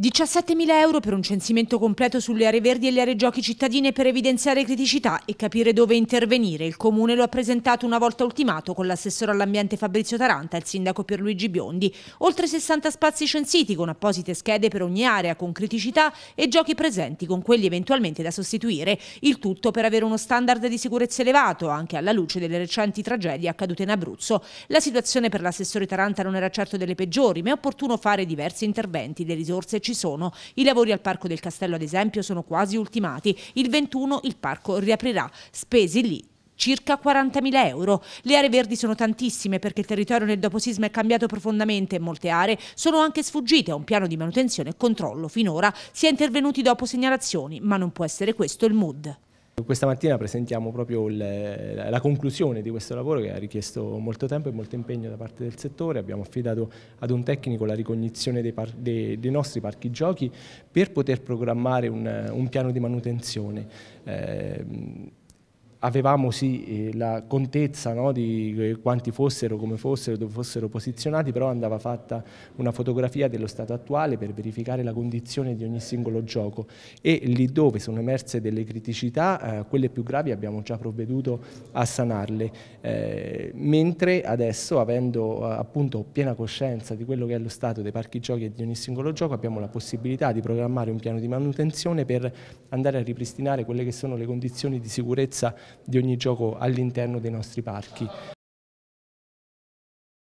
17.000 euro per un censimento completo sulle aree verdi e le aree giochi cittadine per evidenziare criticità e capire dove intervenire. Il Comune lo ha presentato una volta ultimato con l'assessore all'ambiente Fabrizio Taranta e il sindaco Pierluigi Biondi. Oltre 60 spazi censiti con apposite schede per ogni area con criticità e giochi presenti con quelli eventualmente da sostituire. Il tutto per avere uno standard di sicurezza elevato anche alla luce delle recenti tragedie accadute in Abruzzo. La situazione per l'assessore Taranta non era certo delle peggiori ma è opportuno fare diversi interventi. Le risorse ci sono. I lavori al Parco del Castello, ad esempio, sono quasi ultimati. Il 21 il parco riaprirà, spesi lì circa 40.000 euro. Le aree verdi sono tantissime perché il territorio nel doposisma è cambiato profondamente e molte aree sono anche sfuggite a un piano di manutenzione e controllo. Finora si è intervenuti dopo segnalazioni, ma non può essere questo il mood. Questa mattina presentiamo proprio le, la conclusione di questo lavoro che ha richiesto molto tempo e molto impegno da parte del settore, abbiamo affidato ad un tecnico la ricognizione dei, par, dei, dei nostri parchi giochi per poter programmare un, un piano di manutenzione. Eh, avevamo sì eh, la contezza no, di eh, quanti fossero, come fossero, dove fossero posizionati, però andava fatta una fotografia dello stato attuale per verificare la condizione di ogni singolo gioco e lì dove sono emerse delle criticità, eh, quelle più gravi abbiamo già provveduto a sanarle, eh, mentre adesso avendo eh, appunto piena coscienza di quello che è lo stato dei parchi giochi e di ogni singolo gioco abbiamo la possibilità di programmare un piano di manutenzione per andare a ripristinare quelle che sono le condizioni di sicurezza di ogni gioco all'interno dei nostri parchi.